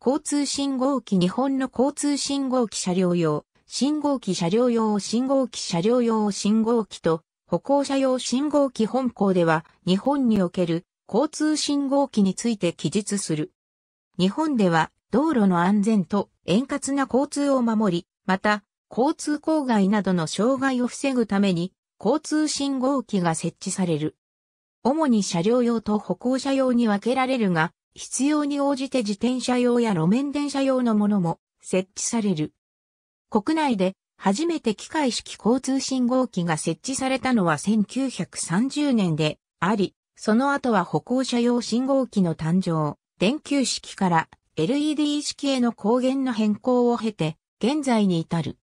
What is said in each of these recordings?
交通信号機日本の交通信号機車両用、信号機車両用信号機車両用信号機と歩行者用信号機本校では日本における交通信号機について記述する。日本では道路の安全と円滑な交通を守り、また交通公害などの障害を防ぐために交通信号機が設置される。主に車両用と歩行者用に分けられるが、必要に応じて自転車用や路面電車用のものも設置される。国内で初めて機械式交通信号機が設置されたのは1930年であり、その後は歩行者用信号機の誕生、電球式から LED 式への光源の変更を経て、現在に至る。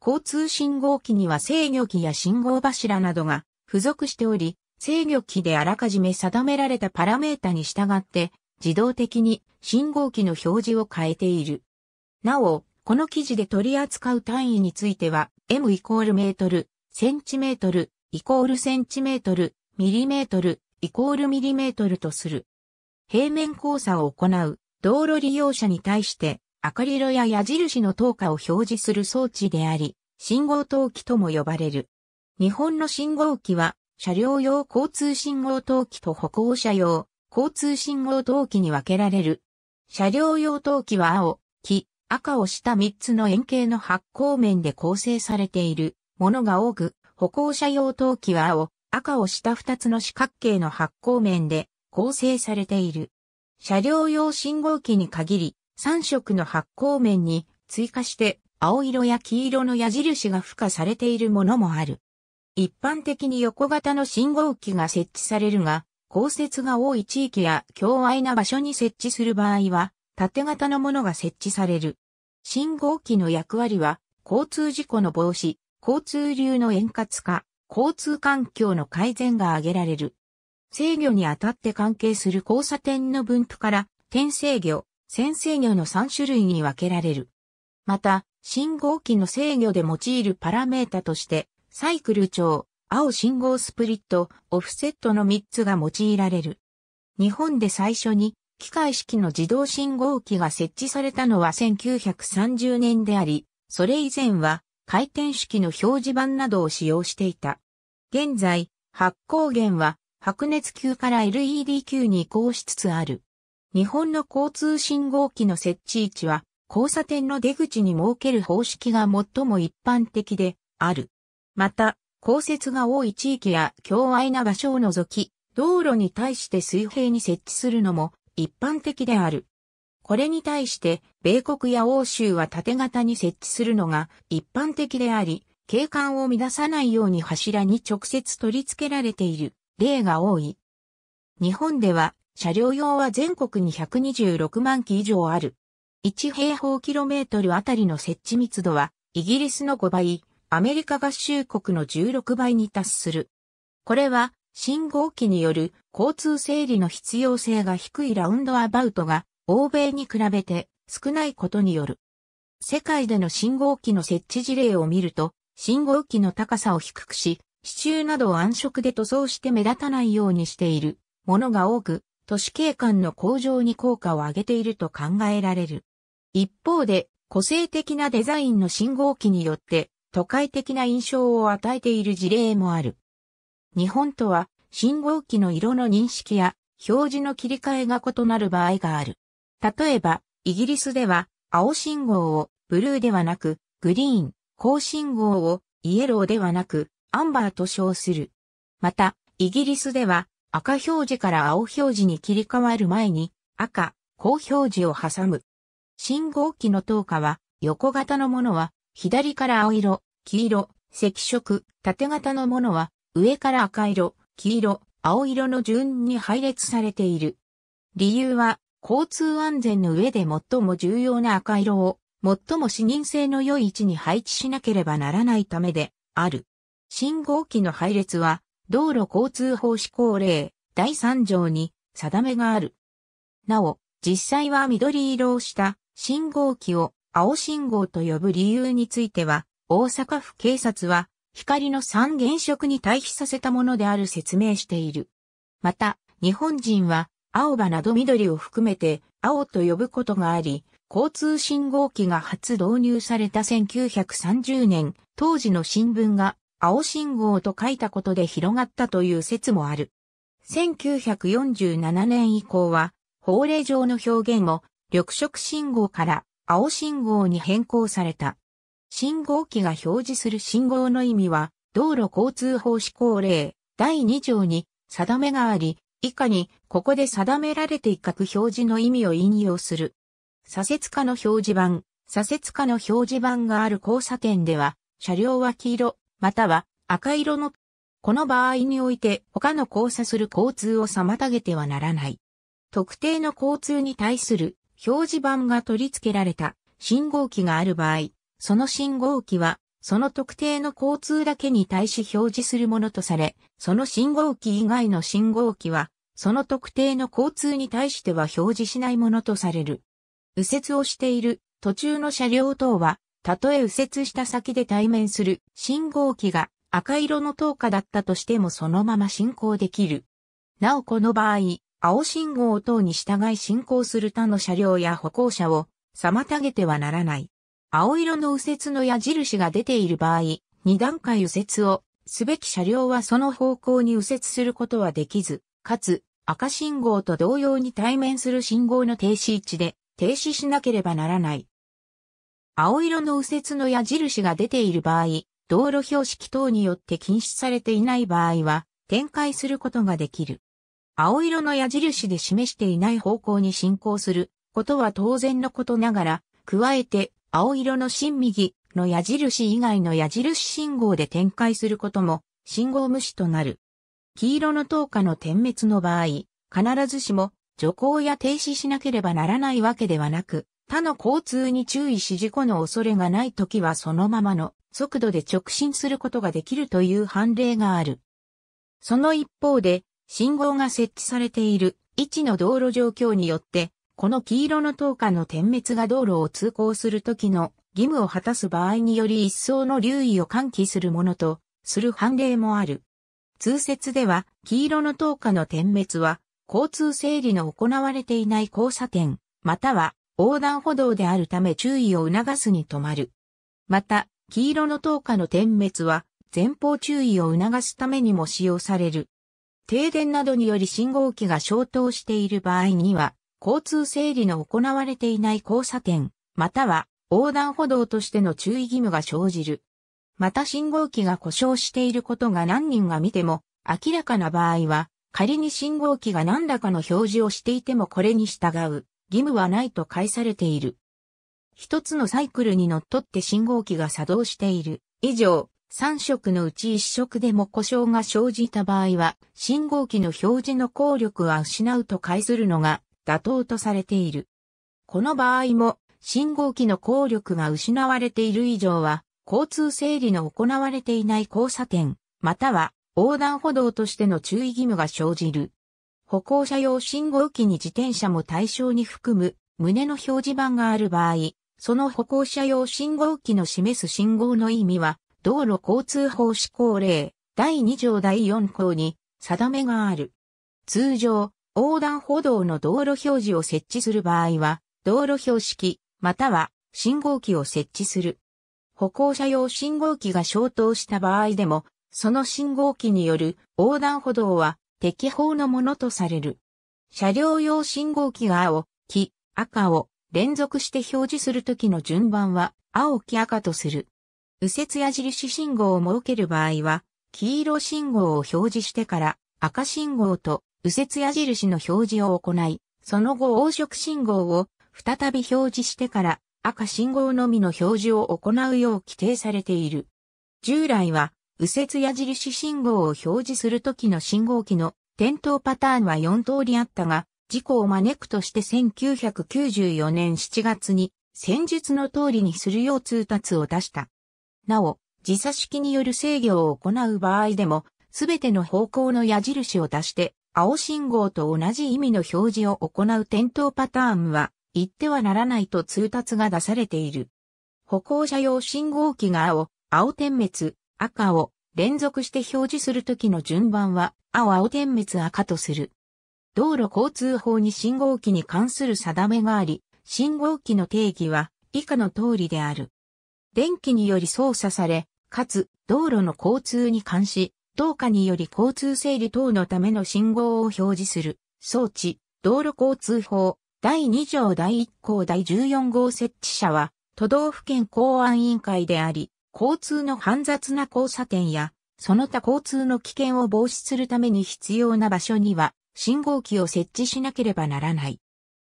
交通信号機には制御機や信号柱などが付属しており、制御機であらかじめ定められたパラメータに従って自動的に信号機の表示を変えている。なお、この記事で取り扱う単位については、m イコールメートル、センチメートル、イコールセンチメートル、ミリメートル、イコールミリメートルとする。平面交差を行う道路利用者に対してり色や矢印の灯火を表示する装置であり、信号灯機とも呼ばれる。日本の信号機は車両用交通信号灯機と歩行者用、交通信号灯器に分けられる。車両用灯記は青、黄、赤をした3つの円形の発光面で構成されているものが多く、歩行者用灯記は青、赤をした2つの四角形の発光面で構成されている。車両用信号機に限り、3色の発光面に追加して青色や黄色の矢印が付加されているものもある。一般的に横型の信号機が設置されるが、降雪が多い地域や狭隘な場所に設置する場合は、縦型のものが設置される。信号機の役割は、交通事故の防止、交通流の円滑化、交通環境の改善が挙げられる。制御にあたって関係する交差点の分布から、点制御、線制御の3種類に分けられる。また、信号機の制御で用いるパラメータとして、サイクル長、青信号スプリット、オフセットの3つが用いられる。日本で最初に機械式の自動信号機が設置されたのは1930年であり、それ以前は回転式の表示板などを使用していた。現在、発光源は白熱球から LED 球に移行しつつある。日本の交通信号機の設置位置は交差点の出口に設ける方式が最も一般的である。また、降雪が多い地域や強矮な場所を除き、道路に対して水平に設置するのも一般的である。これに対して、米国や欧州は縦型に設置するのが一般的であり、景観を乱さないように柱に直接取り付けられている例が多い。日本では、車両用は全国に126万機以上ある。1平方キロメートルあたりの設置密度は、イギリスの5倍、アメリカ合衆国の16倍に達する。これは、信号機による交通整理の必要性が低いラウンドアバウトが、欧米に比べて少ないことによる。世界での信号機の設置事例を見ると、信号機の高さを低くし、支柱などを暗色で塗装して目立たないようにしているものが多く、都市景観の向上に効果を上げていると考えられる。一方で、個性的なデザインの信号機によって都会的な印象を与えている事例もある。日本とは信号機の色の認識や表示の切り替えが異なる場合がある。例えば、イギリスでは青信号をブルーではなくグリーン、高信号をイエローではなくアンバーと称する。また、イギリスでは赤表示から青表示に切り替わる前に赤、高表示を挟む。信号機の灯火は横型のものは左から青色、黄色、赤色、縦型のものは、上から赤色、黄色、青色の順に配列されている。理由は、交通安全の上で最も重要な赤色を、最も視認性の良い位置に配置しなければならないためで、ある。信号機の配列は、道路交通法施行令、第3条に、定めがある。なお、実際は緑色をした信号機を青信号と呼ぶ理由については、大阪府警察は、光の三原色に対比させたものである説明している。また、日本人は、青葉など緑を含めて、青と呼ぶことがあり、交通信号機が初導入された1930年、当時の新聞が、青信号と書いたことで広がったという説もある。1947年以降は、法令上の表現も、緑色信号から青信号に変更された。信号機が表示する信号の意味は、道路交通法施行令第2条に定めがあり、以下にここで定められていく表示の意味を引用する。左折下の表示板、左折下の表示板がある交差点では、車両は黄色、または赤色の、この場合において他の交差する交通を妨げてはならない。特定の交通に対する表示板が取り付けられた信号機がある場合、その信号機は、その特定の交通だけに対し表示するものとされ、その信号機以外の信号機は、その特定の交通に対しては表示しないものとされる。右折をしている途中の車両等は、たとえ右折した先で対面する信号機が赤色の灯火だったとしてもそのまま進行できる。なおこの場合、青信号等に従い進行する他の車両や歩行者を妨げてはならない。青色の右折の矢印が出ている場合、2段階右折をすべき車両はその方向に右折することはできず、かつ赤信号と同様に対面する信号の停止位置で停止しなければならない。青色の右折の矢印が出ている場合、道路標識等によって禁止されていない場合は、展開することができる。青色の矢印で示していない方向に進行することは当然のことながら、加えて青色の新右の矢印以外の矢印信号で展開することも信号無視となる。黄色の灯火の点滅の場合、必ずしも徐行や停止しなければならないわけではなく、他の交通に注意し事故の恐れがない時はそのままの速度で直進することができるという判例がある。その一方で、信号が設置されている位置の道路状況によってこの黄色の灯火の点滅が道路を通行するときの義務を果たす場合により一層の留意を喚起するものとする判例もある。通説では、黄色の灯火の点滅は、交通整理の行われていない交差点、または横断歩道であるため注意を促すに止まる。また、黄色の灯火の点滅は、前方注意を促すためにも使用される。停電などにより信号機が消灯している場合には、交通整理の行われていない交差点、または横断歩道としての注意義務が生じる。また信号機が故障していることが何人が見ても明らかな場合は、仮に信号機が何らかの表示をしていてもこれに従う義務はないと返されている。一つのサイクルにのっとって信号機が作動している。以上、3色のうち1色でも故障が生じた場合は、信号機の表示の効力は失うと解するのが妥当とされている。この場合も、信号機の効力が失われている以上は、交通整理の行われていない交差点、または横断歩道としての注意義務が生じる。歩行者用信号機に自転車も対象に含む胸の表示板がある場合、その歩行者用信号機の示す信号の意味は、道路交通法施行令第2条第4項に定めがある。通常、横断歩道の道路表示を設置する場合は、道路標識、または信号機を設置する。歩行者用信号機が消灯した場合でも、その信号機による横断歩道は適法のものとされる。車両用信号機が青、黄、赤を連続して表示するときの順番は青、黄、赤とする。右折矢印信号を設ける場合は、黄色信号を表示してから赤信号と右折矢印の表示を行い、その後黄色信号を再び表示してから赤信号のみの表示を行うよう規定されている。従来は右折矢印信号を表示するときの信号機の点灯パターンは4通りあったが、事故を招くとして1994年7月に戦術の通りにするよう通達を出した。なお、時差式による制御を行う場合でも、すべての方向の矢印を出して、青信号と同じ意味の表示を行う点灯パターンは、言ってはならないと通達が出されている。歩行者用信号機が青、青点滅、赤を連続して表示するときの順番は、青青点滅赤とする。道路交通法に信号機に関する定めがあり、信号機の定義は以下の通りである。電気により操作され、かつ道路の交通に関し、うかにより交通整理等のための信号を表示する装置、道路交通法、第2条第1項第14号設置者は、都道府県公安委員会であり、交通の煩雑な交差点や、その他交通の危険を防止するために必要な場所には、信号機を設置しなければならない。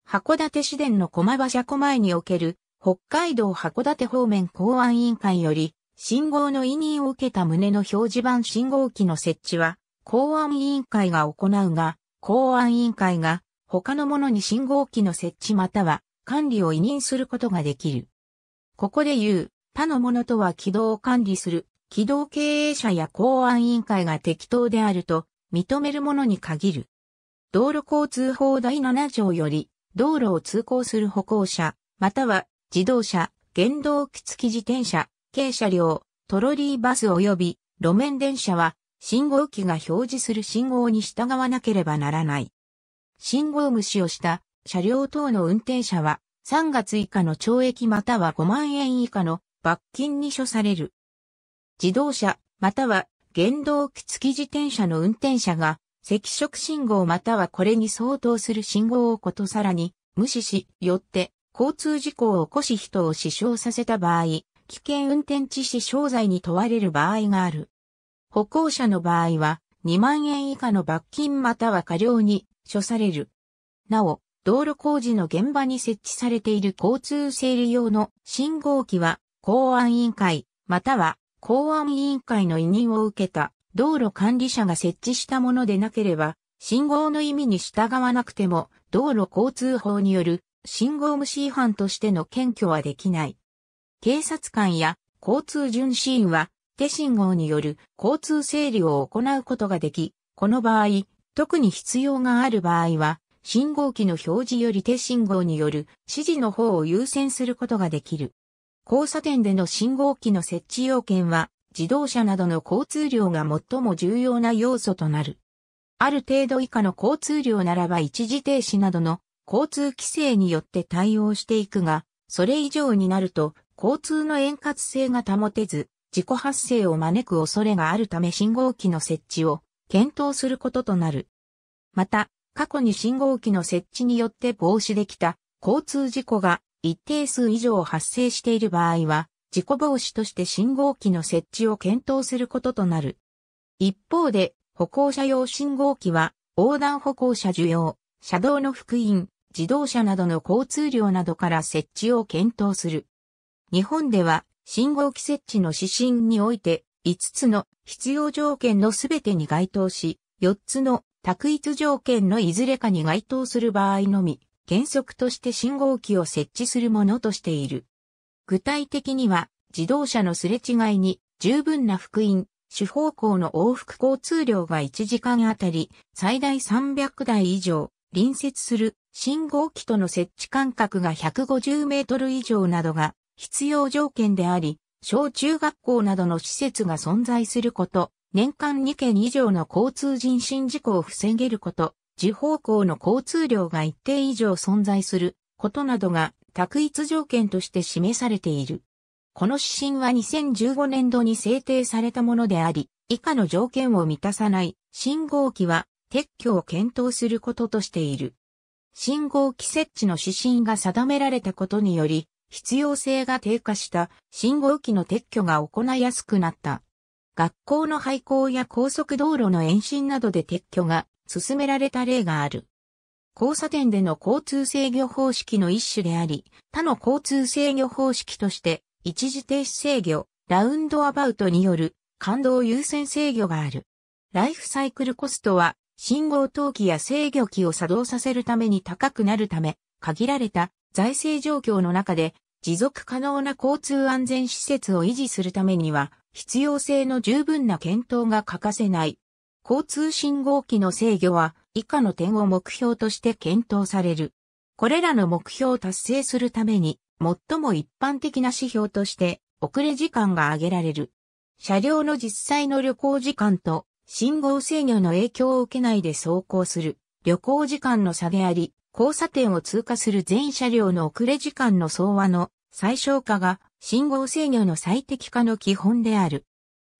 函館市電の駒場車庫前における、北海道函館方面公安委員会より、信号の委任を受けた旨の表示板信号機の設置は、公安委員会が行うが、公安委員会が他のものに信号機の設置または管理を委任することができる。ここで言う、他のものとは軌道を管理する、軌道経営者や公安委員会が適当であると認めるものに限る。道路交通法第7条より、道路を通行する歩行者、または自動車、原動機付き自転車、軽車両、トロリーバス及び路面電車は信号機が表示する信号に従わなければならない。信号無視をした車両等の運転者は3月以下の懲役または5万円以下の罰金に処される。自動車または原動機付き自転車の運転者が赤色信号またはこれに相当する信号をことさらに無視し、よって交通事故を起こし人を死傷させた場合、危険運転致死傷罪に問われる場合がある。歩行者の場合は、2万円以下の罰金または過料に処される。なお、道路工事の現場に設置されている交通整理用の信号機は、公安委員会、または公安委員会の委任を受けた道路管理者が設置したものでなければ、信号の意味に従わなくても、道路交通法による信号無視違反としての検挙はできない。警察官や交通巡視員は手信号による交通整理を行うことができ、この場合、特に必要がある場合は、信号機の表示より手信号による指示の方を優先することができる。交差点での信号機の設置要件は、自動車などの交通量が最も重要な要素となる。ある程度以下の交通量ならば一時停止などの交通規制によって対応していくが、それ以上になると交通の円滑性が保てず、事故発生を招く恐れがあるため信号機の設置を検討することとなる。また、過去に信号機の設置によって防止できた交通事故が一定数以上発生している場合は、事故防止として信号機の設置を検討することとなる。一方で、歩行者用信号機は、横断歩行者需要、車道の福音、自動車などの交通量などから設置を検討する。日本では信号機設置の指針において5つの必要条件のすべてに該当し、4つの択一条件のいずれかに該当する場合のみ、原則として信号機を設置するものとしている。具体的には、自動車のすれ違いに十分な福音、主方向の往復交通量が1時間あたり最大300台以上、隣接する信号機との設置間隔が150メートル以上などが必要条件であり、小中学校などの施設が存在すること、年間2件以上の交通人身事故を防げること、地方向の交通量が一定以上存在することなどが択一条件として示されている。この指針は2015年度に制定されたものであり、以下の条件を満たさない信号機は撤去を検討することとしている。信号機設置の指針が定められたことにより、必要性が低下した信号機の撤去が行いやすくなった。学校の廃校や高速道路の延伸などで撤去が進められた例がある。交差点での交通制御方式の一種であり、他の交通制御方式として、一時停止制御、ラウンドアバウトによる感動優先制御がある。ライフサイクルコストは、信号投機や制御機を作動させるために高くなるため、限られた財政状況の中で持続可能な交通安全施設を維持するためには必要性の十分な検討が欠かせない。交通信号機の制御は以下の点を目標として検討される。これらの目標を達成するために最も一般的な指標として遅れ時間が挙げられる。車両の実際の旅行時間と信号制御の影響を受けないで走行する旅行時間の差であり、交差点を通過する全車両の遅れ時間の総和の最小化が信号制御の最適化の基本である。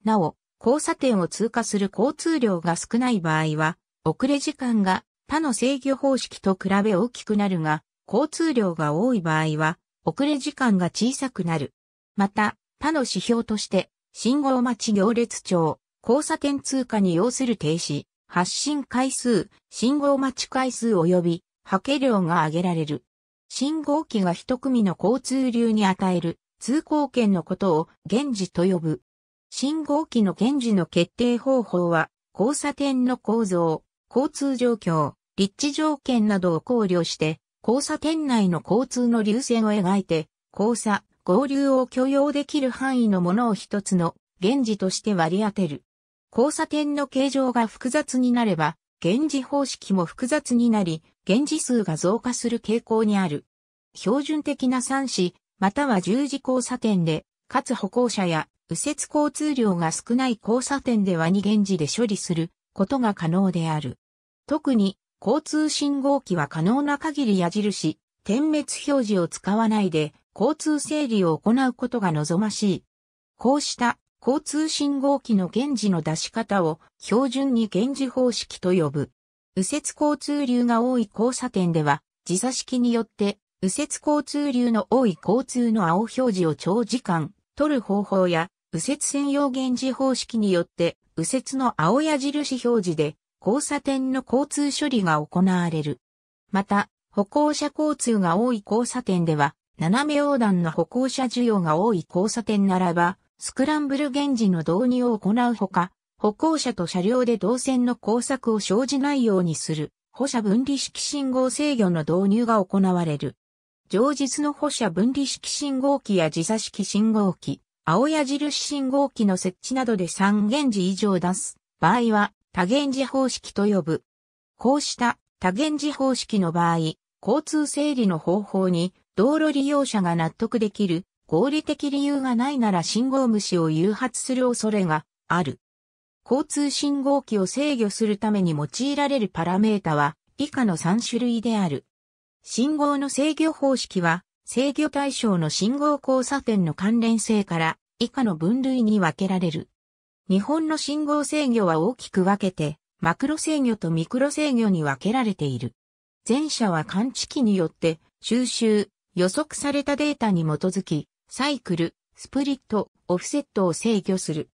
なお、交差点を通過する交通量が少ない場合は、遅れ時間が他の制御方式と比べ大きくなるが、交通量が多い場合は、遅れ時間が小さくなる。また、他の指標として、信号待ち行列長、交差点通過に要する停止、発進回数、信号待ち回数及び波形量が挙げられる。信号機が一組の交通流に与える通行権のことを現時と呼ぶ。信号機の現時の決定方法は、交差点の構造、交通状況、立地条件などを考慮して、交差点内の交通の流線を描いて、交差、合流を許容できる範囲のものを一つの現時として割り当てる。交差点の形状が複雑になれば、現時方式も複雑になり、源氏数が増加する傾向にある。標準的な三子、または十字交差点で、かつ歩行者や右折交通量が少ない交差点では二源氏で処理することが可能である。特に交通信号機は可能な限り矢印、点滅表示を使わないで交通整理を行うことが望ましい。こうした交通信号機の源氏の出し方を標準に源氏方式と呼ぶ。右折交通流が多い交差点では、時差式によって、右折交通流の多い交通の青表示を長時間取る方法や、右折専用源氏方式によって、右折の青矢印表示で、交差点の交通処理が行われる。また、歩行者交通が多い交差点では、斜め横断の歩行者需要が多い交差点ならば、スクランブル現時の導入を行うほか、歩行者と車両で動線の交錯を生じないようにする、歩車分離式信号制御の導入が行われる。常日の歩車分離式信号機や自差式信号機、青矢印信号機の設置などで三原時以上出す場合は多原時方式と呼ぶ。こうした多原時方式の場合、交通整理の方法に道路利用者が納得できる合理的理由がないなら信号無視を誘発する恐れがある。交通信号機を制御するために用いられるパラメータは以下の3種類である。信号の制御方式は制御対象の信号交差点の関連性から以下の分類に分けられる。日本の信号制御は大きく分けてマクロ制御とミクロ制御に分けられている。前者は感知器によって収集、予測されたデータに基づき、サイクル、スプリット、オフセットを制御する。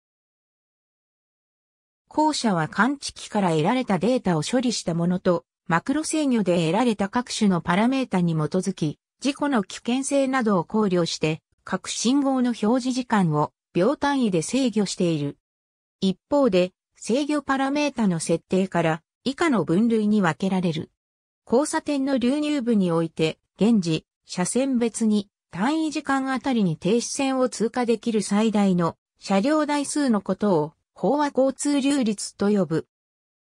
後者は感知器から得られたデータを処理したものと、マクロ制御で得られた各種のパラメータに基づき、事故の危険性などを考慮して、各信号の表示時間を秒単位で制御している。一方で、制御パラメータの設定から以下の分類に分けられる。交差点の流入部において、現時、車線別に単位時間あたりに停止線を通過できる最大の車両台数のことを飽和交通流率と呼ぶ。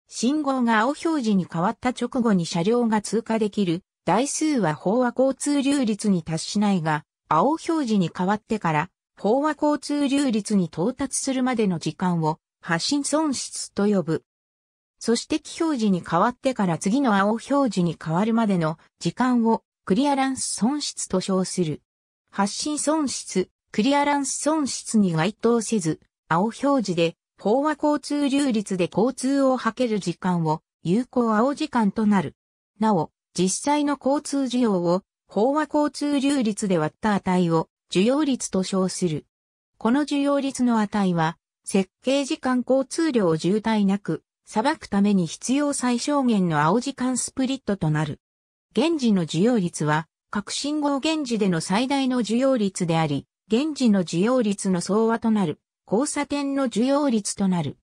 信号が青表示に変わった直後に車両が通過できる台数は飽和交通流率に達しないが、青表示に変わってから飽和交通流率に到達するまでの時間を発信損失と呼ぶ。そして気表示に変わってから次の青表示に変わるまでの時間をクリアランス損失と称する。発信損失、クリアランス損失に該当せず、青表示で飽和交通流率で交通をはける時間を有効青時間となる。なお、実際の交通需要を飽和交通流率で割った値を需要率と称する。この需要率の値は、設計時間交通量を渋滞なく、裁くために必要最小限の青時間スプリットとなる。現時の需要率は、各信号現時での最大の需要率であり、現時の需要率の総和となる。交差点の需要率となる。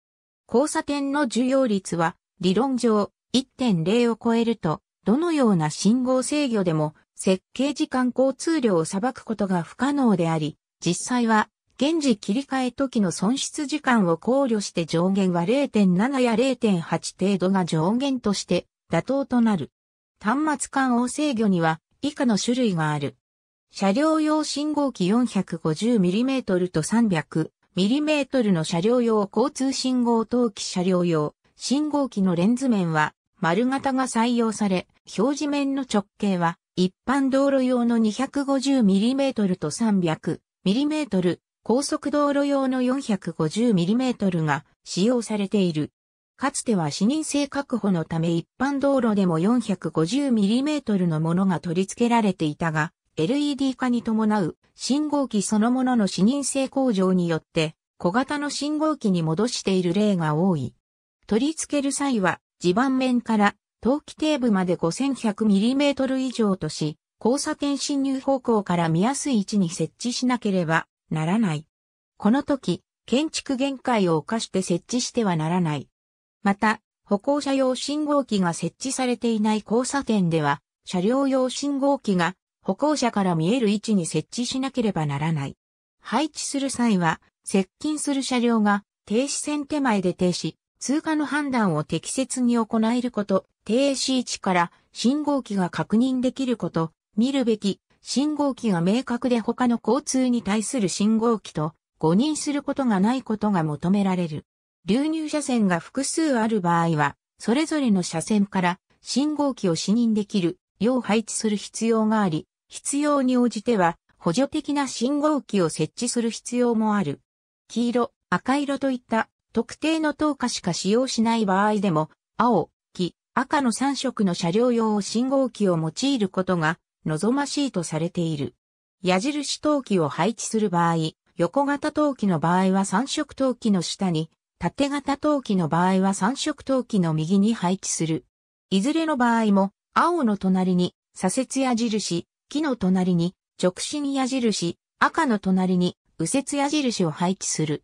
交差点の需要率は、理論上、1.0を超えると、どのような信号制御でも、設計時間交通量を裁くことが不可能であり、実際は、現時切り替え時の損失時間を考慮して上限は0.7や0.8程度が上限として妥当となる。端末間応制御には以下の種類がある。車両用信号機 450mm と3 0 0 mm の車両用交通信号等機車両用、信号機のレンズ面は丸型が採用され、表示面の直径は一般道路用の 250mm と 300mm、高速道路用の 450mm が使用されている。かつては視認性確保のため一般道路でも 450mm のものが取り付けられていたが、LED 化に伴う信号機そのものの視認性向上によって小型の信号機に戻している例が多い。取り付ける際は地盤面から陶器底部まで 5100mm 以上とし、交差点進入方向から見やすい位置に設置しなければならない。この時、建築限界を犯して設置してはならない。また、歩行者用信号機が設置されていない交差点では、車両用信号機が歩行者から見える位置に設置しなければならない。配置する際は、接近する車両が停止線手前で停止、通過の判断を適切に行えること、停止位置から信号機が確認できること、見るべき信号機が明確で他の交通に対する信号機と誤認することがないことが求められる。流入車線が複数ある場合は、それぞれの車線から信号機を視認できるよう配置する必要があり、必要に応じては補助的な信号機を設置する必要もある。黄色、赤色といった特定の灯火しか使用しない場合でも、青、黄、赤の3色の車両用信号機を用いることが望ましいとされている。矢印灯記を配置する場合、横型灯器の場合は3色灯器の下に、縦型灯器の場合は3色灯器の右に配置する。いずれの場合も、青の隣に左折矢印、木の隣に直進矢印、赤の隣に右折矢印を配置する。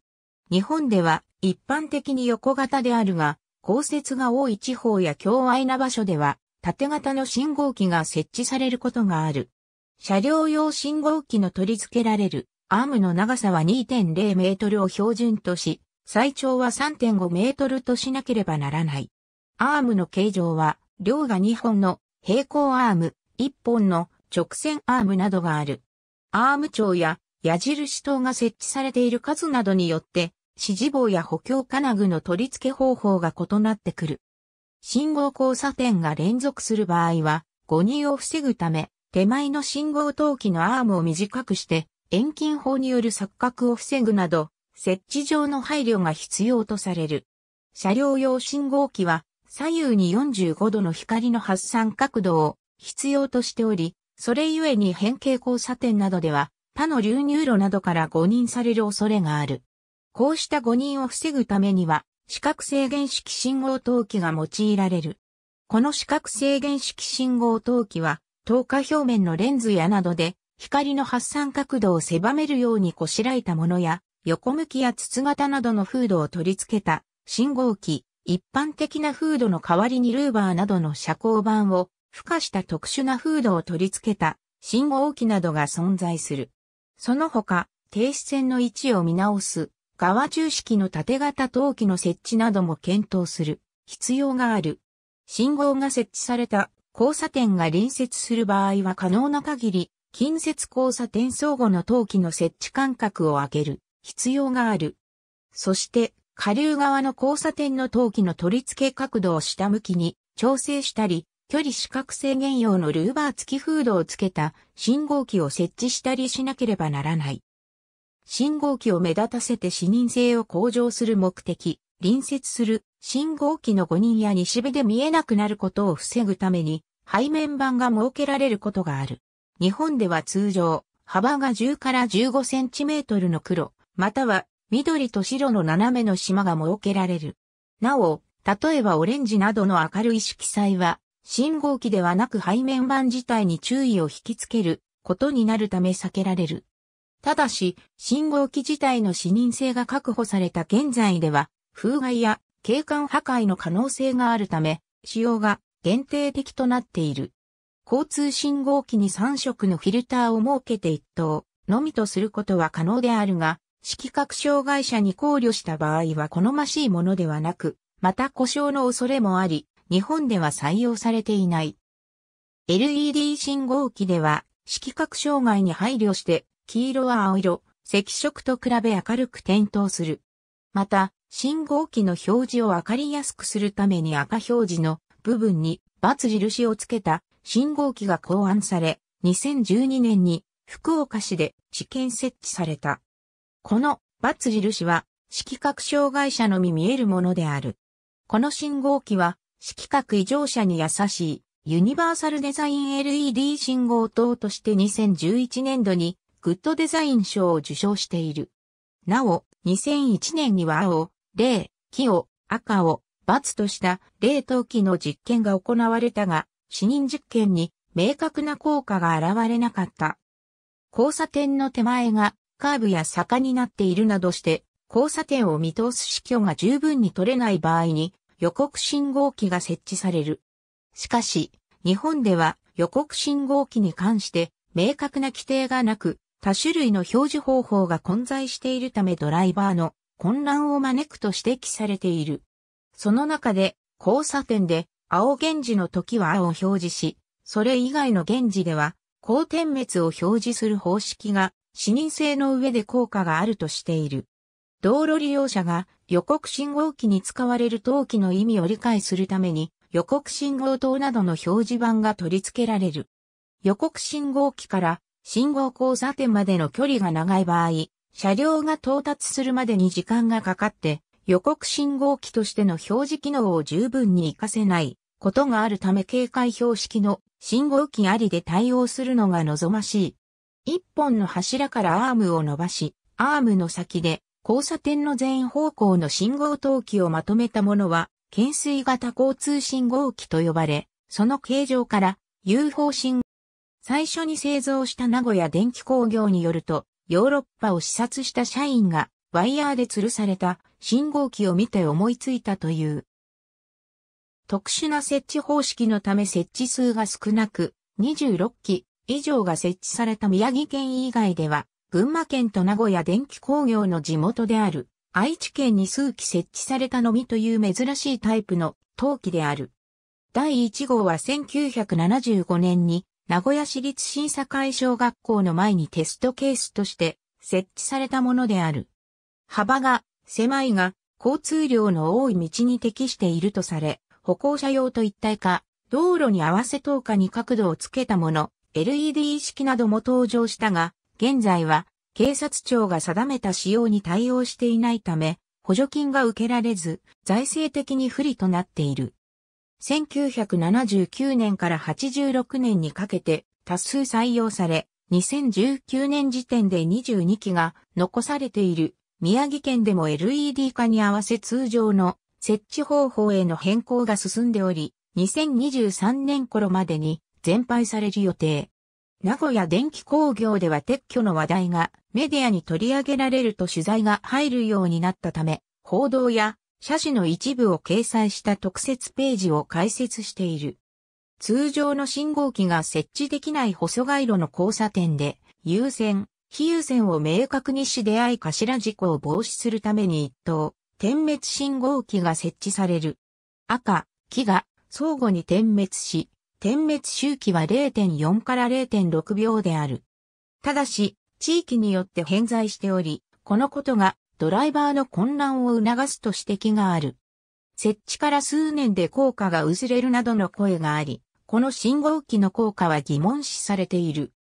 日本では一般的に横型であるが、降雪が多い地方や境外な場所では、縦型の信号機が設置されることがある。車両用信号機の取り付けられるアームの長さは2.0メートルを標準とし、最長は3.5メートルとしなければならない。アームの形状は、両が2本の平行アーム、1本の直線アームなどがある。アーム長や矢印等が設置されている数などによって、指示棒や補強金具の取り付け方法が異なってくる。信号交差点が連続する場合は、誤認を防ぐため、手前の信号灯器のアームを短くして、遠近法による錯覚を防ぐなど、設置上の配慮が必要とされる。車両用信号機は、左右に45度の光の発散角度を必要としており、それゆえに変形交差点などでは他の流入路などから誤認される恐れがある。こうした誤認を防ぐためには、視覚制限式信号灯機が用いられる。この視覚制限式信号灯機は、透過表面のレンズやなどで、光の発散角度を狭めるようにこしらえたものや、横向きや筒型などのフードを取り付けた信号機、一般的なフードの代わりにルーバーなどの遮光板を孵化した特殊なフードを取り付けた信号機などが存在する。その他、停止線の位置を見直す、側柱式の縦型陶器の設置なども検討する必要がある。信号が設置された交差点が隣接する場合は可能な限り、近接交差点相互の陶器の設置間隔を上げる必要がある。そして、下流側の交差点の陶器の取り付け角度を下向きに調整したり、距離視覚制限用のルーバー付きフードをつけた信号機を設置したりしなければならない。信号機を目立たせて視認性を向上する目的、隣接する信号機の誤認や西日で見えなくなることを防ぐために背面板が設けられることがある。日本では通常、幅が10から15センチメートルの黒、または緑と白の斜めの島が設けられる。なお、例えばオレンジなどの明るい色彩は信号機ではなく背面板自体に注意を引きつけることになるため避けられる。ただし、信号機自体の視認性が確保された現在では、風害や景観破壊の可能性があるため、使用が限定的となっている。交通信号機に3色のフィルターを設けて1等のみとすることは可能であるが、色覚障害者に考慮した場合は好ましいものではなく、また故障の恐れもあり、日本では採用されていない。LED 信号機では、色覚障害に配慮して、黄色は青色、赤色と比べ明るく点灯する。また、信号機の表示を明かりやすくするために赤表示の部分に×印をつけた信号機が考案され、2012年に福岡市で試験設置された。この×印は色覚障害者のみ見えるものである。この信号機は色覚異常者に優しい、ユニバーサルデザイン LED 信号灯として2011年度にグッドデザイン賞を受賞している。なお、2001年には青、霊、木を、赤を、罰とした霊陶器の実験が行われたが、死人実験に明確な効果が現れなかった。交差点の手前がカーブや坂になっているなどして、交差点を見通す死去が十分に取れない場合に、予告信号機が設置される。しかし、日本では予告信号機に関して明確な規定がなく、多種類の表示方法が混在しているためドライバーの混乱を招くと指摘されている。その中で、交差点で青源氏の時は青を表示し、それ以外の源氏では、高点滅を表示する方式が、視認性の上で効果があるとしている。道路利用者が予告信号機に使われる陶器の意味を理解するために、予告信号灯などの表示板が取り付けられる。予告信号機から信号交差点までの距離が長い場合、車両が到達するまでに時間がかかって、予告信号機としての表示機能を十分に活かせないことがあるため警戒標識の信号機ありで対応するのが望ましい。一本の柱からアームを伸ばし、アームの先で交差点の全方向の信号灯器をまとめたものは、懸垂型交通信号機と呼ばれ、その形状から UFO 信号。最初に製造した名古屋電気工業によると、ヨーロッパを視察した社員がワイヤーで吊るされた信号機を見て思いついたという。特殊な設置方式のため設置数が少なく、26機以上が設置された宮城県以外では、群馬県と名古屋電気工業の地元である、愛知県に数機設置されたのみという珍しいタイプの陶器である。第1号は1975年に名古屋市立審査会小学校の前にテストケースとして設置されたものである。幅が狭いが交通量の多い道に適しているとされ、歩行者用と一体化、道路に合わせ等価に角度をつけたもの、LED 式なども登場したが、現在は警察庁が定めた仕様に対応していないため、補助金が受けられず、財政的に不利となっている。1979年から86年にかけて多数採用され、2019年時点で22機が残されている宮城県でも LED 化に合わせ通常の設置方法への変更が進んでおり、2023年頃までに全廃される予定。名古屋電気工業では撤去の話題がメディアに取り上げられると取材が入るようになったため、報道や写真の一部を掲載した特設ページを開設している。通常の信号機が設置できない細街路の交差点で、優先、非優先を明確にし出会い頭事故を防止するために一等、点滅信号機が設置される。赤、木が相互に点滅し、点滅周期は0.4から0.6秒である。ただし、地域によって偏在しており、このことがドライバーの混乱を促すと指摘がある。設置から数年で効果が薄れるなどの声があり、この信号機の効果は疑問視されている。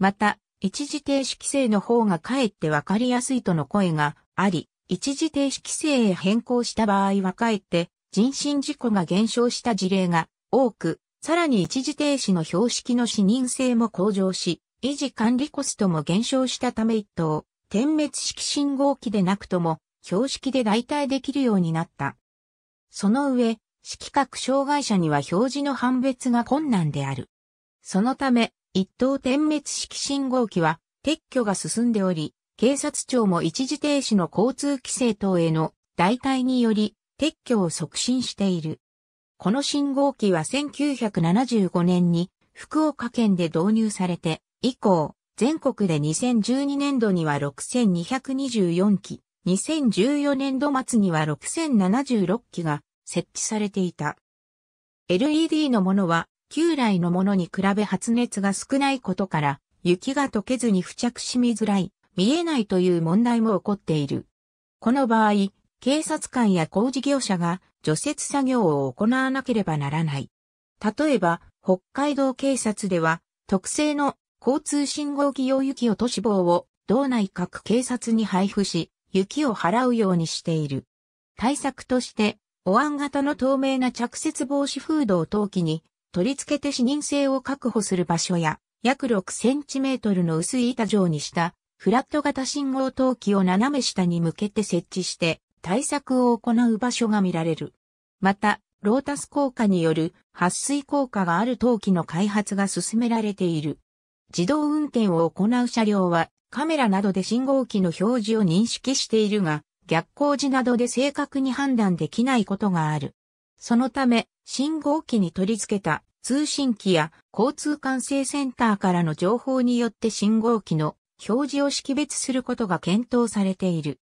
また、一時停止規制の方がかえってわかりやすいとの声があり、一時停止規制へ変更した場合はかえって人身事故が減少した事例が多くさらに一時停止の標識の視認性も向上し、維持管理コストも減少したため一等、点滅式信号機でなくとも、標識で代替できるようになった。その上、色覚障害者には表示の判別が困難である。そのため、一等点滅式信号機は撤去が進んでおり、警察庁も一時停止の交通規制等への代替により撤去を促進している。この信号機は1975年に福岡県で導入されて、以降、全国で2012年度には6224機、2014年度末には6076機が設置されていた。LED のものは旧来のものに比べ発熱が少ないことから、雪が溶けずに付着しみづらい、見えないという問題も起こっている。この場合、警察官や工事業者が除雪作業を行わなければならない。例えば、北海道警察では、特製の交通信号機用雪落とし棒を道内各警察に配布し、雪を払うようにしている。対策として、お椀型の透明な着雪防止フードを陶器に取り付けて視認性を確保する場所や、約6センチメートルの薄い板状にしたフラット型信号陶器を斜め下に向けて設置して、対策を行う場所が見られる。また、ロータス効果による撥水効果がある陶器の開発が進められている。自動運転を行う車両はカメラなどで信号機の表示を認識しているが、逆光時などで正確に判断できないことがある。そのため、信号機に取り付けた通信機や交通管制センターからの情報によって信号機の表示を識別することが検討されている。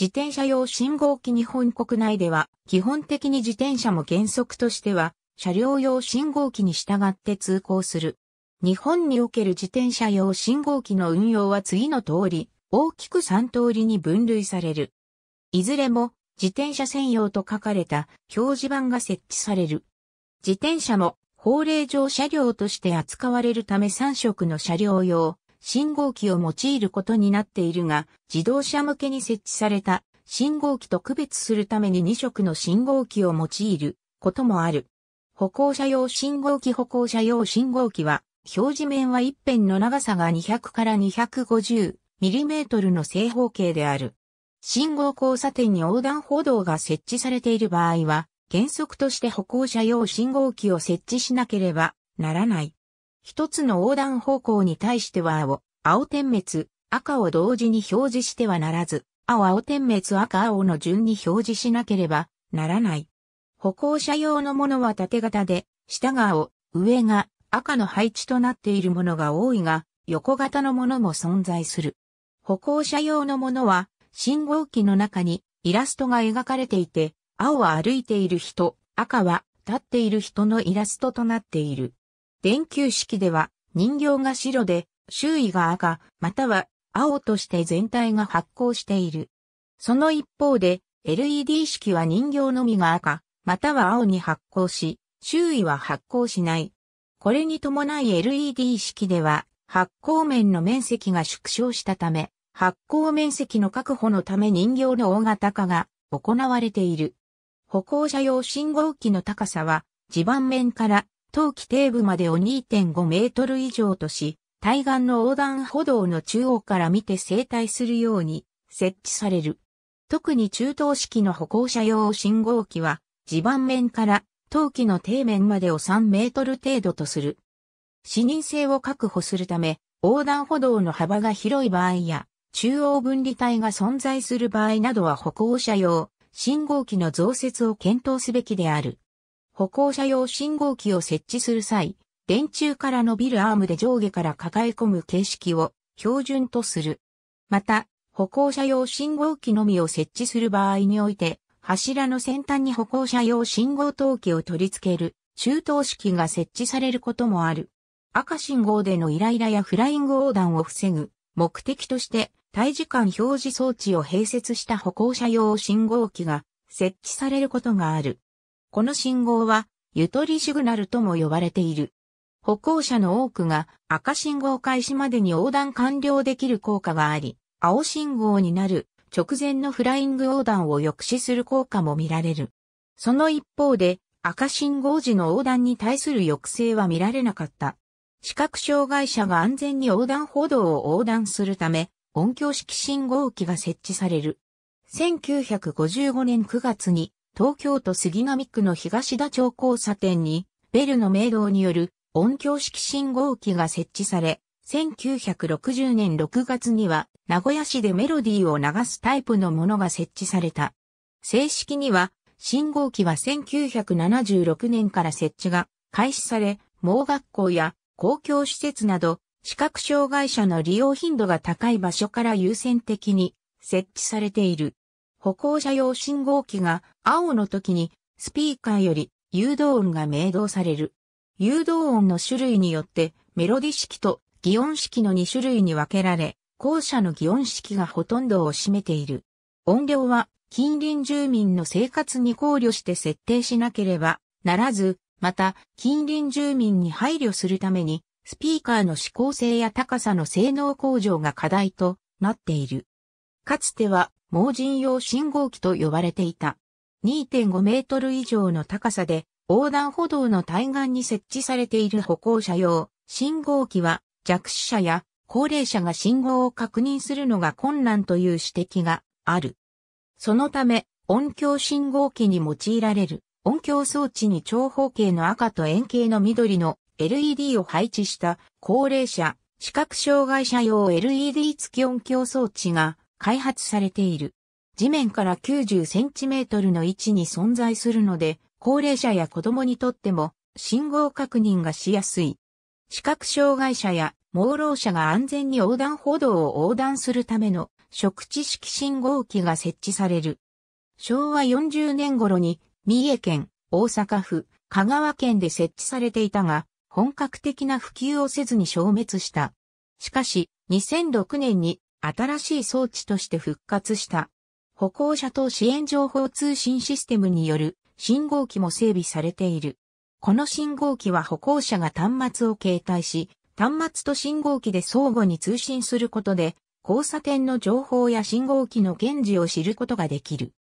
自転車用信号機日本国内では、基本的に自転車も原則としては、車両用信号機に従って通行する。日本における自転車用信号機の運用は次の通り、大きく3通りに分類される。いずれも、自転車専用と書かれた表示板が設置される。自転車も法令上車両として扱われるため3色の車両用、信号機を用いることになっているが、自動車向けに設置された信号機と区別するために2色の信号機を用いることもある。歩行者用信号機歩行者用信号機は、表示面は一辺の長さが200から250ミリメートルの正方形である。信号交差点に横断歩道が設置されている場合は、原則として歩行者用信号機を設置しなければならない。一つの横断方向に対しては青、青点滅、赤を同時に表示してはならず、青青点滅赤青の順に表示しなければならない。歩行者用のものは縦型で、下が青、上が赤の配置となっているものが多いが、横型のものも存在する。歩行者用のものは、信号機の中にイラストが描かれていて、青は歩いている人、赤は立っている人のイラストとなっている。電球式では人形が白で周囲が赤または青として全体が発光している。その一方で LED 式は人形のみが赤または青に発光し周囲は発光しない。これに伴い LED 式では発光面の面積が縮小したため発光面積の確保のため人形の大型化が行われている。歩行者用信号機の高さは地盤面から当季底部までを2.5メートル以上とし、対岸の横断歩道の中央から見て整体するように設置される。特に中等式の歩行者用信号機は、地盤面から当季の底面までを3メートル程度とする。視認性を確保するため、横断歩道の幅が広い場合や、中央分離帯が存在する場合などは歩行者用信号機の増設を検討すべきである。歩行者用信号機を設置する際、電柱から伸びるアームで上下から抱え込む形式を標準とする。また、歩行者用信号機のみを設置する場合において、柱の先端に歩行者用信号灯機を取り付ける、周等式が設置されることもある。赤信号でのイライラやフライング横断を防ぐ目的として、対時間表示装置を併設した歩行者用信号機が設置されることがある。この信号は、ゆとりシグナルとも呼ばれている。歩行者の多くが赤信号開始までに横断完了できる効果があり、青信号になる直前のフライング横断を抑止する効果も見られる。その一方で、赤信号時の横断に対する抑制は見られなかった。視覚障害者が安全に横断歩道を横断するため、音響式信号機が設置される。1955年9月に東京都杉並区の東田町交差点に、ベルの明導による音響式信号機が設置され、1960年6月には名古屋市でメロディーを流すタイプのものが設置された。正式には信号機は1976年から設置が開始され、盲学校や公共施設など視覚障害者の利用頻度が高い場所から優先的に設置されている。歩行者用信号機が青の時にスピーカーより誘導音が明導される。誘導音の種類によってメロディ式と擬音式の2種類に分けられ、後者の擬音式がほとんどを占めている。音量は近隣住民の生活に考慮して設定しなければならず、また近隣住民に配慮するためにスピーカーの指向性や高さの性能向上が課題となっている。かつては盲人用信号機と呼ばれていた。2.5メートル以上の高さで横断歩道の対岸に設置されている歩行者用信号機は弱視者や高齢者が信号を確認するのが困難という指摘がある。そのため音響信号機に用いられる音響装置に長方形の赤と円形の緑の LED を配置した高齢者、視覚障害者用 LED 付き音響装置が開発されている。地面から90センチメートルの位置に存在するので、高齢者や子供にとっても信号確認がしやすい。視覚障害者や盲ろう者が安全に横断歩道を横断するための触知式信号機が設置される。昭和40年頃に三重県、大阪府、香川県で設置されていたが、本格的な普及をせずに消滅した。しかし、2006年に新しい装置として復活した。歩行者等支援情報通信システムによる信号機も整備されている。この信号機は歩行者が端末を携帯し、端末と信号機で相互に通信することで、交差点の情報や信号機の現時を知ることができる。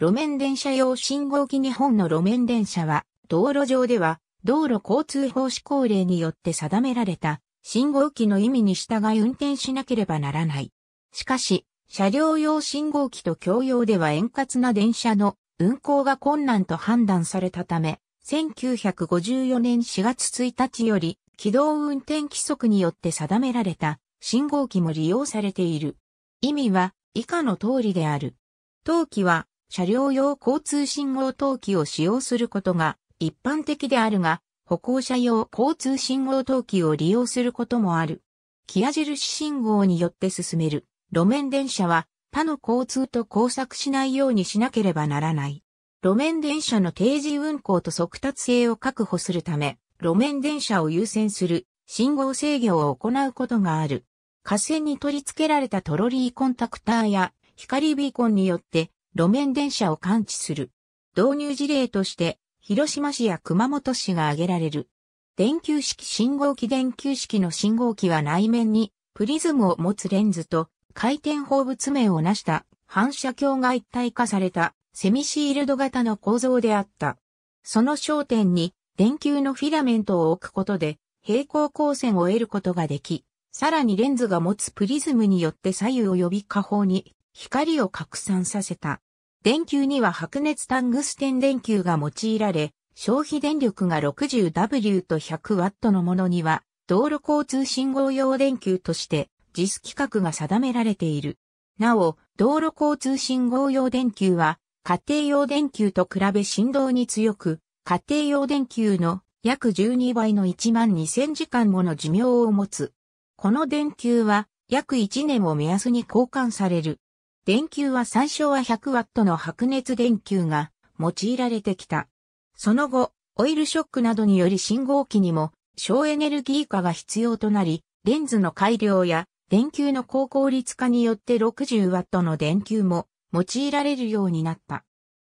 路面電車用信号機日本の路面電車は、道路上では、道路交通法施行令によって定められた信号機の意味に従い運転しなければならない。しかし、車両用信号機と共用では円滑な電車の運行が困難と判断されたため、1954年4月1日より、軌道運転規則によって定められた信号機も利用されている。意味は以下の通りである。陶器は車両用交通信号陶器を使用することが一般的であるが、歩行者用交通信号灯記を利用することもある。木矢印信号によって進める路面電車は他の交通と交錯しないようにしなければならない。路面電車の定時運行と速達性を確保するため、路面電車を優先する信号制御を行うことがある。架線に取り付けられたトロリーコンタクターや光ビーコンによって路面電車を感知する。導入事例として広島市や熊本市が挙げられる。電球式信号機電球式の信号機は内面にプリズムを持つレンズと回転放物面を成した反射鏡が一体化されたセミシールド型の構造であった。その焦点に電球のフィラメントを置くことで平行光線を得ることができ、さらにレンズが持つプリズムによって左右を呼び下方に光を拡散させた。電球には白熱タングステン電球が用いられ、消費電力が 60W と 100W のものには、道路交通信号用電球として、JIS 規格が定められている。なお、道路交通信号用電球は、家庭用電球と比べ振動に強く、家庭用電球の約12倍の1万2000時間もの寿命を持つ。この電球は、約1年を目安に交換される。電球は最初は1 0 0トの白熱電球が用いられてきた。その後、オイルショックなどにより信号機にも省エネルギー化が必要となり、レンズの改良や電球の高効率化によって6 0トの電球も用いられるようになった。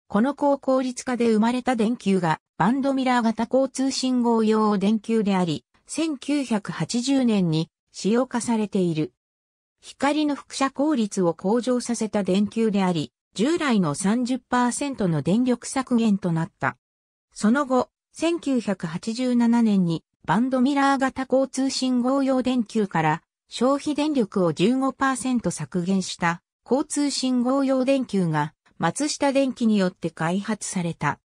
この高効率化で生まれた電球がバンドミラー型交通信号用電球であり、1980年に使用化されている。光の輻射効率を向上させた電球であり、従来の30%の電力削減となった。その後、1987年にバンドミラー型交通信号用電球から消費電力を15%削減した交通信号用電球が松下電機によって開発された。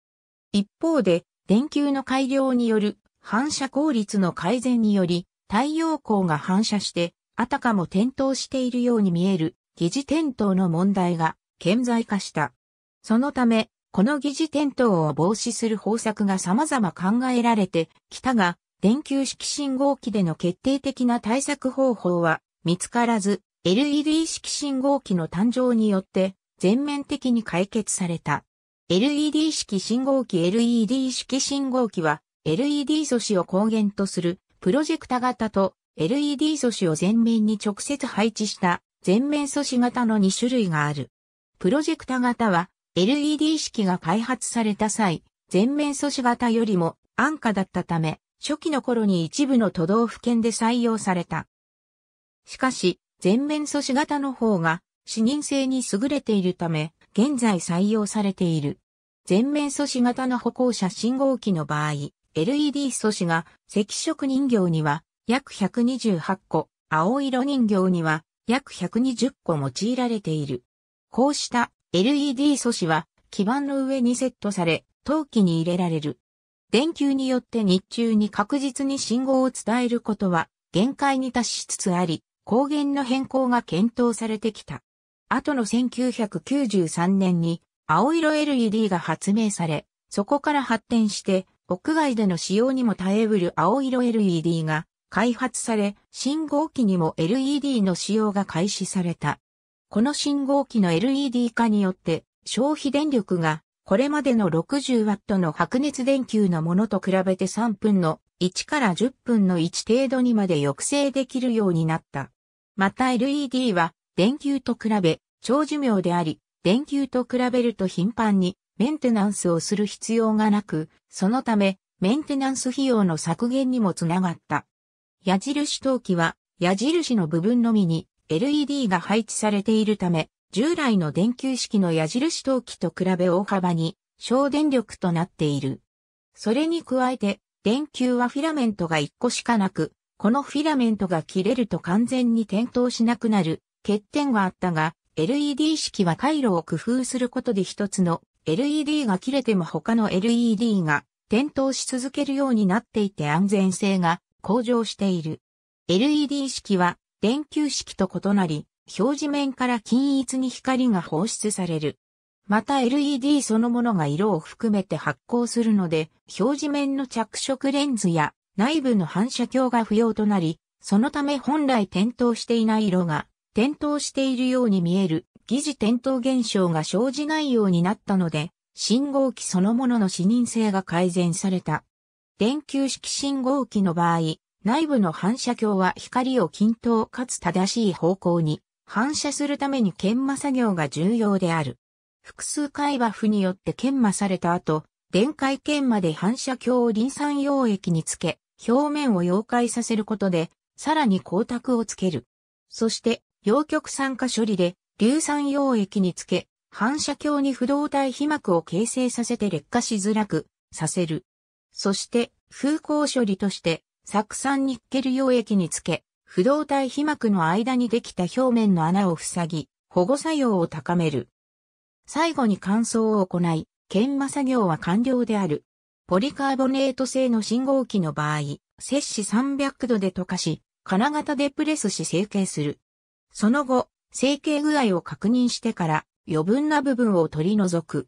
一方で、電球の改良による反射効率の改善により、太陽光が反射してあたかも点灯しているように見える疑似点灯の問題が顕在化した。そのため、この疑似点灯を防止する方策が様々考えられてきたが、電球式信号機での決定的な対策方法は見つからず、LED 式信号機の誕生によって全面的に解決された。LED 式信号機 LED 式信号機は LED 素子を光源とするプロジェクタ型と LED 素子を前面に直接配置した前面素子型の2種類がある。プロジェクタ型は LED 式が開発された際、前面素子型よりも安価だったため、初期の頃に一部の都道府県で採用された。しかし、前面素子型の方が視認性に優れているため、現在採用されている。前面素子型の歩行者信号機の場合、LED 素子が赤色人形には約128個、青色人形には約120個用いられている。こうした LED 素子は基板の上にセットされ、陶器に入れられる。電球によって日中に確実に信号を伝えることは限界に達しつつあり、光源の変更が検討されてきた。後の1993年に青色 LED が発明され、そこから発展して屋外での使用にも耐えうる青色 LED が開発され、信号機にも LED の使用が開始された。この信号機の LED 化によって、消費電力が、これまでの 60W の白熱電球のものと比べて3分の1から10分の1程度にまで抑制できるようになった。また LED は、電球と比べ、長寿命であり、電球と比べると頻繁にメンテナンスをする必要がなく、そのためメンテナンス費用の削減にもつながった。矢印陶器は、矢印の部分のみに LED が配置されているため、従来の電球式の矢印陶器と比べ大幅に省電力となっている。それに加えて、電球はフィラメントが1個しかなく、このフィラメントが切れると完全に点灯しなくなる欠点はあったが、LED 式は回路を工夫することで一つの LED が切れても他の LED が点灯し続けるようになっていて安全性が向上している。LED 式は電球式と異なり、表示面から均一に光が放出される。また LED そのものが色を含めて発光するので、表示面の着色レンズや内部の反射鏡が不要となり、そのため本来点灯していない色が点灯しているように見える疑似点灯現象が生じないようになったので、信号機そのものの視認性が改善された。電球式信号機の場合、内部の反射鏡は光を均等かつ正しい方向に反射するために研磨作業が重要である。複数回バフによって研磨された後、電解研磨で反射鏡をリン酸溶液につけ、表面を溶解させることで、さらに光沢をつける。そして、陽極酸化処理で、硫酸溶液につけ、反射鏡に不動体被膜を形成させて劣化しづらくさせる。そして、風光処理として、酢酸ニッケル溶液につけ、不動体皮膜の間にできた表面の穴を塞ぎ、保護作用を高める。最後に乾燥を行い、研磨作業は完了である。ポリカーボネート製の信号機の場合、摂氏300度で溶かし、金型でプレスし成形する。その後、成形具合を確認してから余分な部分を取り除く。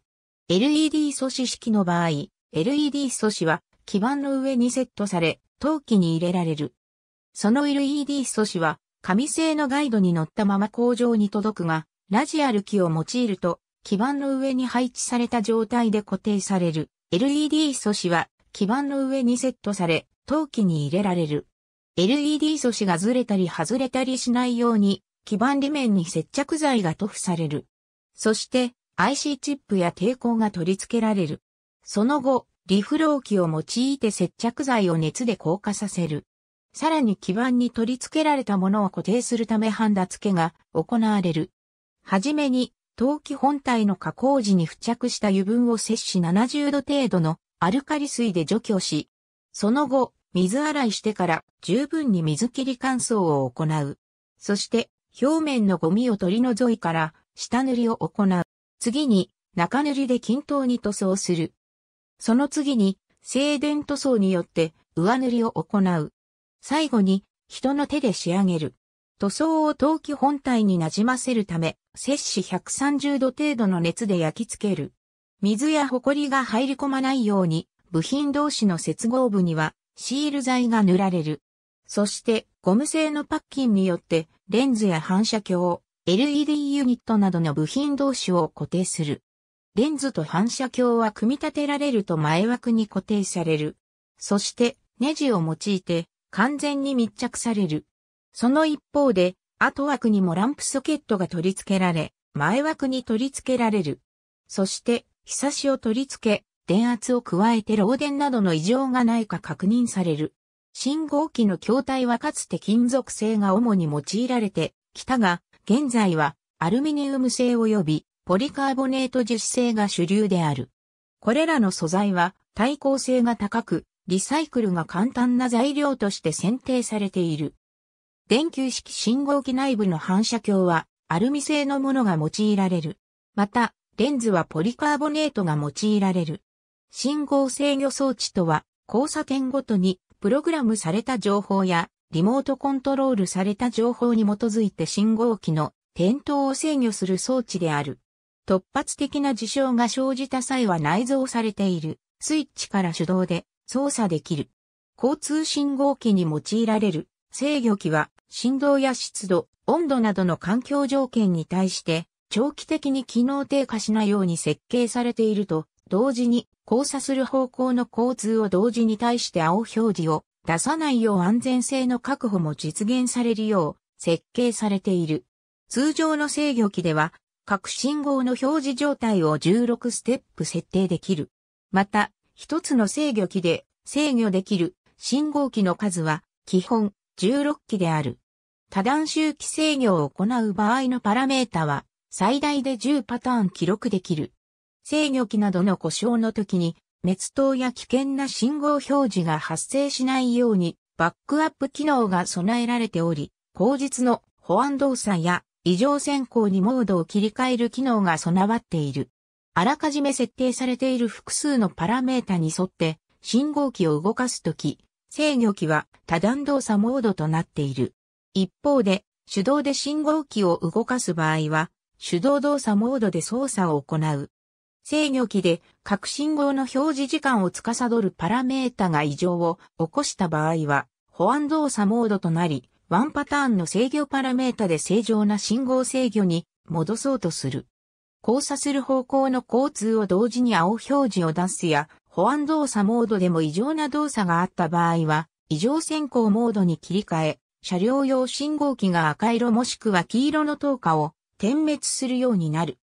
LED 素子式の場合、LED 素子は基板の上にセットされ、陶器に入れられる。その LED 素子は、紙製のガイドに乗ったまま工場に届くが、ラジアル機を用いると、基板の上に配置された状態で固定される。LED 素子は、基板の上にセットされ、陶器に入れられる。LED 素子がずれたり外れたりしないように、基板裏面に接着剤が塗布される。そして、IC チップや抵抗が取り付けられる。その後、リフロー機を用いて接着剤を熱で硬化させる。さらに基板に取り付けられたものを固定するためハンダ付けが行われる。はじめに、陶器本体の加工時に付着した油分を摂取70度程度のアルカリ水で除去し、その後、水洗いしてから十分に水切り乾燥を行う。そして、表面のゴミを取り除いから、下塗りを行う。次に、中塗りで均等に塗装する。その次に、静電塗装によって上塗りを行う。最後に、人の手で仕上げる。塗装を陶器本体になじませるため、摂氏130度程度の熱で焼き付ける。水や埃が入り込まないように、部品同士の接合部にはシール剤が塗られる。そしてゴム製のパッキンによってレンズや反射鏡、LED ユニットなどの部品同士を固定する。レンズと反射鏡は組み立てられると前枠に固定される。そしてネジを用いて完全に密着される。その一方で後枠にもランプソケットが取り付けられ、前枠に取り付けられる。そしてひさしを取り付け、電圧を加えて漏電などの異常がないか確認される。信号機の筐体はかつて金属製が主に用いられてきたが、現在はアルミニウム製及びポリカーボネート樹脂製が主流である。これらの素材は耐抗性が高く、リサイクルが簡単な材料として選定されている。電球式信号機内部の反射鏡はアルミ製のものが用いられる。また、レンズはポリカーボネートが用いられる。信号制御装置とは、交差点ごとにプログラムされた情報やリモートコントロールされた情報に基づいて信号機の点灯を制御する装置である。突発的な事象が生じた際は内蔵されているスイッチから手動で操作できる。交通信号機に用いられる制御機は振動や湿度、温度などの環境条件に対して長期的に機能低下しないように設計されていると同時に交差する方向の交通を同時に対して青表示を出さないよう安全性の確保も実現されるよう設計されている。通常の制御機では各信号の表示状態を16ステップ設定できる。また、一つの制御機で制御できる信号機の数は基本16機である。多段周期制御を行う場合のパラメータは最大で10パターン記録できる。制御機などの故障の時に滅灯や危険な信号表示が発生しないようにバックアップ機能が備えられており、後日の保安動作や異常選行にモードを切り替える機能が備わっている。あらかじめ設定されている複数のパラメータに沿って信号機を動かすとき、制御機は多段動作モードとなっている。一方で、手動で信号機を動かす場合は、手動動作モードで操作を行う。制御機で各信号の表示時間を司るパラメータが異常を起こした場合は、保安動作モードとなり、ワンパターンの制御パラメータで正常な信号制御に戻そうとする。交差する方向の交通を同時に青表示を出すや、保安動作モードでも異常な動作があった場合は、異常先行モードに切り替え、車両用信号機が赤色もしくは黄色の灯火を点滅するようになる。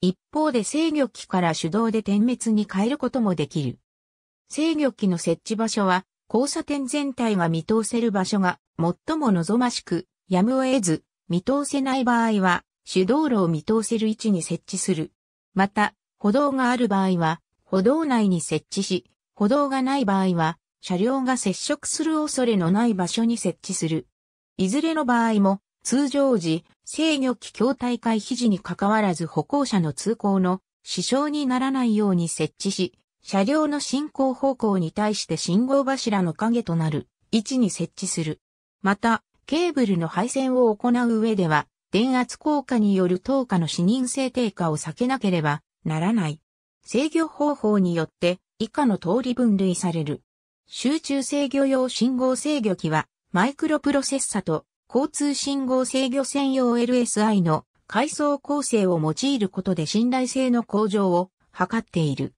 一方で制御機から手動で点滅に変えることもできる。制御機の設置場所は交差点全体が見通せる場所が最も望ましく、やむを得ず、見通せない場合は、主道路を見通せる位置に設置する。また、歩道がある場合は、歩道内に設置し、歩道がない場合は、車両が接触する恐れのない場所に設置する。いずれの場合も、通常時、制御機筐体回避時に関わらず歩行者の通行の支障にならないように設置し、車両の進行方向に対して信号柱の影となる位置に設置する。また、ケーブルの配線を行う上では、電圧効果による投下の視認性低下を避けなければならない。制御方法によって以下の通り分類される。集中制御用信号制御機は、マイクロプロセッサと交通信号制御専用 LSI の階層構成を用いることで信頼性の向上を図っている。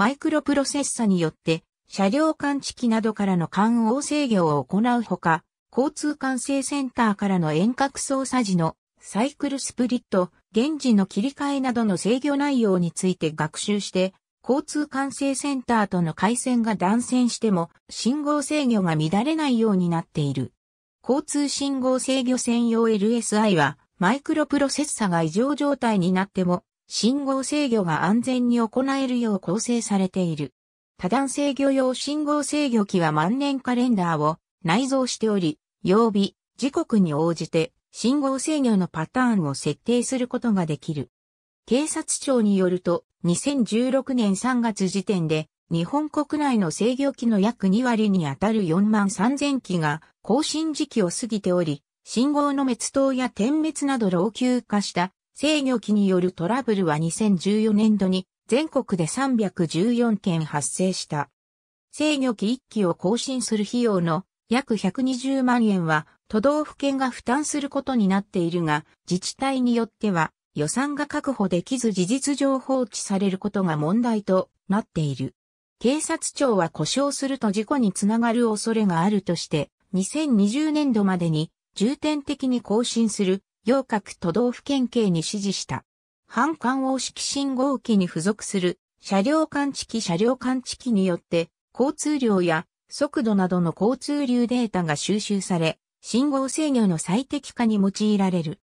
マイクロプロセッサによって、車両感知器などからの感応制御を行うほか、交通管制センターからの遠隔操作時のサイクルスプリット、現時の切り替えなどの制御内容について学習して、交通管制センターとの回線が断線しても信号制御が乱れないようになっている。交通信号制御専用 LSI はマイクロプロセッサが異常状態になっても信号制御が安全に行えるよう構成されている。多段制御用信号制御機は万年カレンダーを内蔵しており、曜日、時刻に応じて信号制御のパターンを設定することができる。警察庁によると、2016年3月時点で、日本国内の制御機の約2割にあたる4万3000機が更新時期を過ぎており、信号の滅灯や点滅など老朽化した制御機によるトラブルは2014年度に全国で314件発生した。制御機1機を更新する費用の約120万円は都道府県が負担することになっているが、自治体によっては予算が確保できず事実上放置されることが問題となっている。警察庁は故障すると事故につながる恐れがあるとして、2020年度までに重点的に更新する洋各都道府県警に指示した。反感応式信号機に付属する車両感知器車両感知器によって交通量や速度などの交通流データが収集され、信号制御の最適化に用いられる。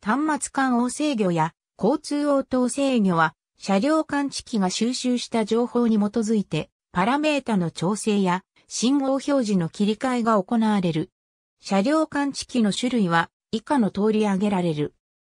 端末間応制御や交通応答制御は車両感知器が収集した情報に基づいてパラメータの調整や信号表示の切り替えが行われる。車両感知器の種類は以下の通り上げられる。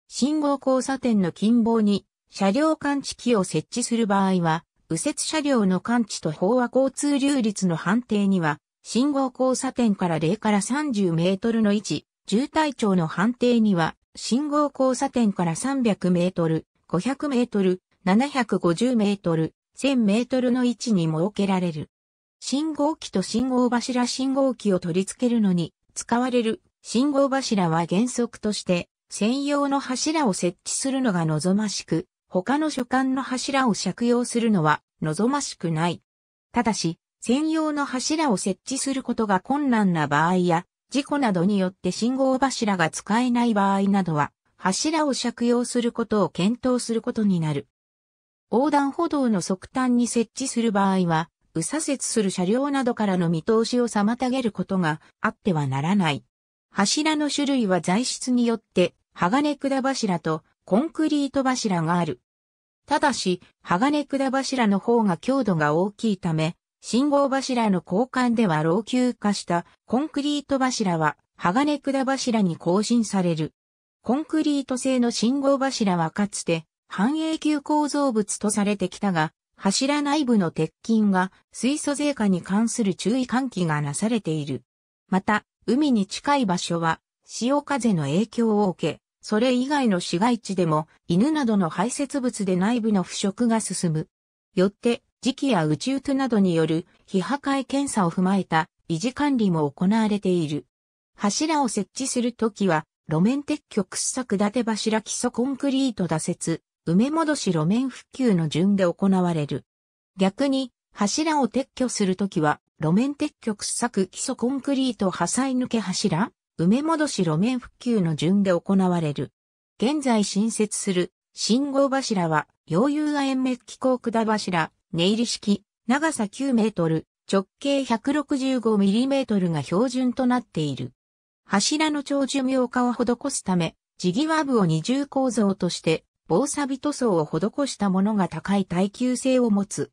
信号交差点の近傍に車両感知器を設置する場合は、右折車両の感知と飽和交通流率の判定には、信号交差点から0から30メートルの位置、渋滞長の判定には、信号交差点から300メートル、500メートル、750メートル、1000メートルの位置に設けられる。信号機と信号柱信号機を取り付けるのに使われる信号柱は原則として専用の柱を設置するのが望ましく、他の所管の柱を借用するのは望ましくない。ただし、専用の柱を設置することが困難な場合や、事故などによって信号柱が使えない場合などは、柱を借用することを検討することになる。横断歩道の側端に設置する場合は、右左折する車両などからの見通しを妨げることがあってはならない。柱の種類は材質によって、鋼管柱とコンクリート柱がある。ただし、鋼管柱の方が強度が大きいため、信号柱の交換では老朽化したコンクリート柱は鋼管柱に更新される。コンクリート製の信号柱はかつて半永久構造物とされてきたが、柱内部の鉄筋が水素税化に関する注意喚起がなされている。また、海に近い場所は潮風の影響を受け、それ以外の市街地でも犬などの排泄物で内部の腐食が進む。よって、磁気や宇宙となどによる非破壊検査を踏まえた維持管理も行われている。柱を設置するときは、路面撤去掘削立て柱基礎コンクリート打設、埋め戻し路面復旧の順で行われる。逆に、柱を撤去するときは、路面撤去掘削基礎コンクリート破砕抜け柱、埋め戻し路面復旧の順で行われる。現在新設する信号柱は、溶融亜鉛メッキ高管柱、根入り式、長さ9メートル、直径1 6 5トルが標準となっている。柱の長寿命化を施すため、地際部を二重構造として、防錆塗装を施したものが高い耐久性を持つ。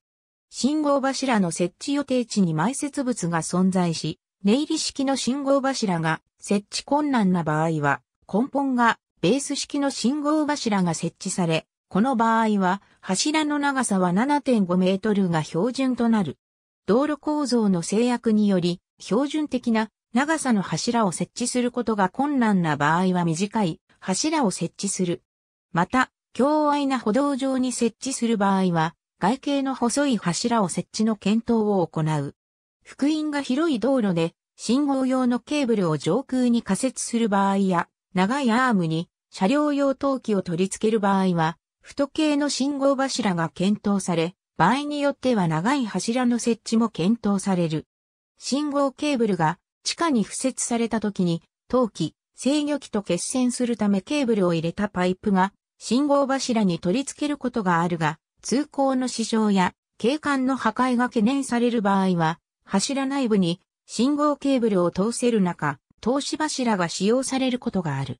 信号柱の設置予定地に埋設物が存在し、ネイリ式の信号柱が設置困難な場合は、根本がベース式の信号柱が設置され、この場合は柱の長さは7.5メートルが標準となる。道路構造の制約により、標準的な長さの柱を設置することが困難な場合は短い柱を設置する。また、強外な歩道上に設置する場合は、外形の細い柱を設置の検討を行う。福音が広い道路で信号用のケーブルを上空に仮設する場合や、長いアームに車両用陶器を取り付ける場合は、太形の信号柱が検討され、場合によっては長い柱の設置も検討される。信号ケーブルが地下に付設された時に、陶器、制御機と決線するためケーブルを入れたパイプが信号柱に取り付けることがあるが、通行の支障や景観の破壊が懸念される場合は、柱内部に信号ケーブルを通せる中、投資柱が使用されることがある。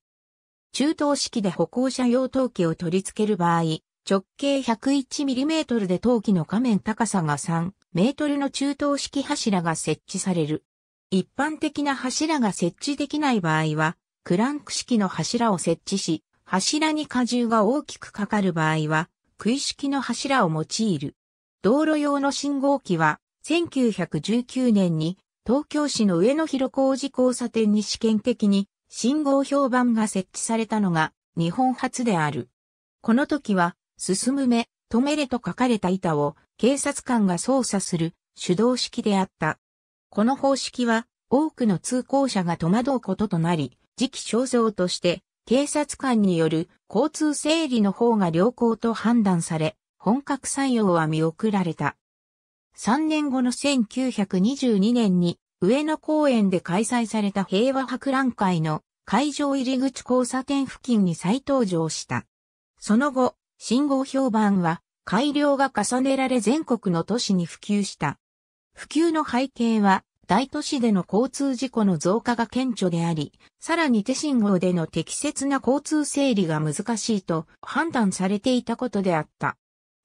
中等式で歩行者用陶器を取り付ける場合、直径 101mm で陶器の画面高さが3メートルの中等式柱が設置される。一般的な柱が設置できない場合は、クランク式の柱を設置し、柱に荷重が大きくかかる場合は、杭式の柱を用いる。道路用の信号機は、1919年に東京市の上野広小路交差点に試験的に信号評判が設置されたのが日本初である。この時は、進む目、止めれと書かれた板を警察官が操作する手動式であった。この方式は多くの通行者が戸惑うこととなり、時期肖像として警察官による交通整理の方が良好と判断され、本格採用は見送られた。3年後の1922年に上野公園で開催された平和博覧会の会場入り口交差点付近に再登場した。その後、信号評判は改良が重ねられ全国の都市に普及した。普及の背景は大都市での交通事故の増加が顕著であり、さらに手信号での適切な交通整理が難しいと判断されていたことであった。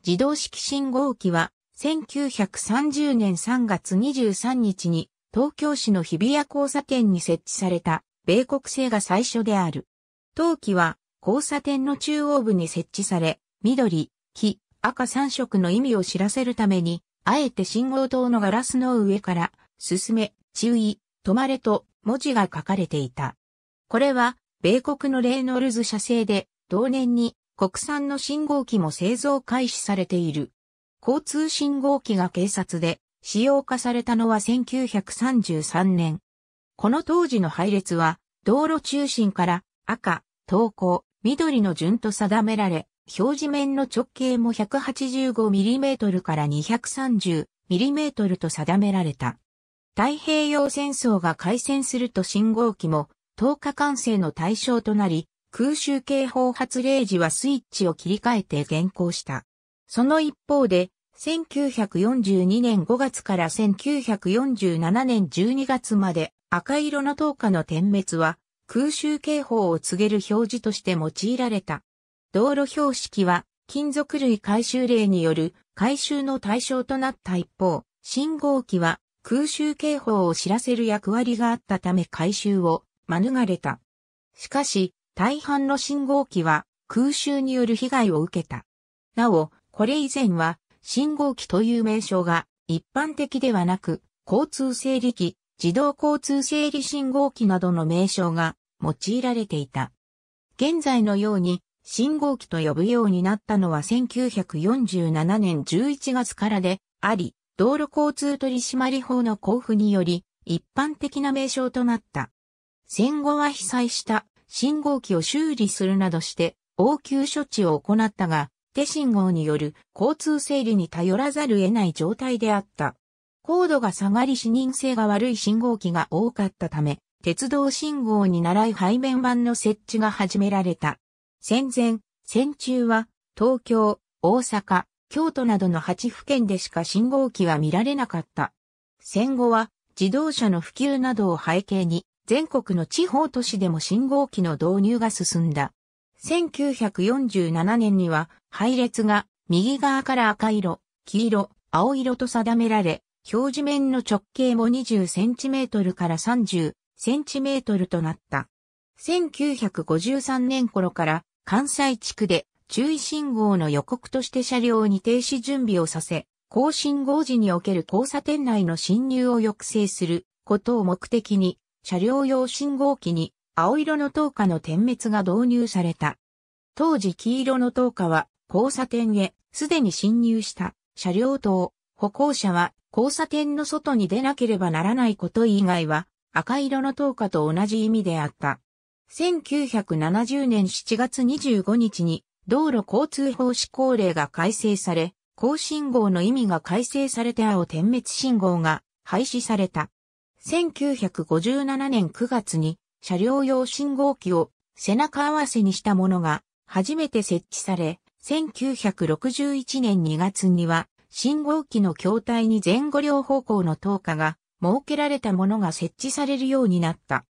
自動式信号機は1930年3月23日に東京市の日比谷交差点に設置された米国製が最初である。当機は交差点の中央部に設置され、緑、黄、赤3色の意味を知らせるために、あえて信号灯のガラスの上から進め、注意、止まれと文字が書かれていた。これは、米国のレーノルズ社製で、同年に国産の信号機も製造開始されている。交通信号機が警察で使用化されたのは1933年。この当時の配列は、道路中心から赤、投稿、緑の順と定められ、表示面の直径も 185mm から 230mm と定められた。太平洋戦争が開戦すると信号機も、投下管制の対象となり、空襲警報発令時はスイッチを切り替えて現行した。その一方で、1942年5月から1947年12月まで赤色の灯火の点滅は空襲警報を告げる表示として用いられた。道路標識は金属類回収例による回収の対象となった一方、信号機は空襲警報を知らせる役割があったため回収を免れた。しかし、大半の信号機は空襲による被害を受けた。なお、これ以前は信号機という名称が一般的ではなく、交通整理機、自動交通整理信号機などの名称が用いられていた。現在のように信号機と呼ぶようになったのは1947年11月からであり、道路交通取締法の交付により、一般的な名称となった。戦後は被災した信号機を修理するなどして、応急処置を行ったが、手信号による交通整理に頼らざる得ない状態であった。高度が下がり視認性が悪い信号機が多かったため、鉄道信号に習い背面板の設置が始められた。戦前、戦中は東京、大阪、京都などの8府県でしか信号機は見られなかった。戦後は自動車の普及などを背景に全国の地方都市でも信号機の導入が進んだ。1947年には配列が右側から赤色、黄色、青色と定められ、表示面の直径も20センチメートルから30センチメートルとなった。1953年頃から関西地区で注意信号の予告として車両に停止準備をさせ、高信号時における交差点内の侵入を抑制することを目的に、車両用信号機に青色の灯火の点滅が導入された。当時黄色の灯火は交差点へすでに侵入した車両と歩行者は交差点の外に出なければならないこと以外は赤色の灯火と同じ意味であった。1970年7月25日に道路交通法施行令が改正され、高信号の意味が改正されて青点滅信号が廃止された。1957年9月に車両用信号機を背中合わせにしたものが初めて設置され、1961年2月には信号機の筐体に前後両方向の灯火が設けられたものが設置されるようになった。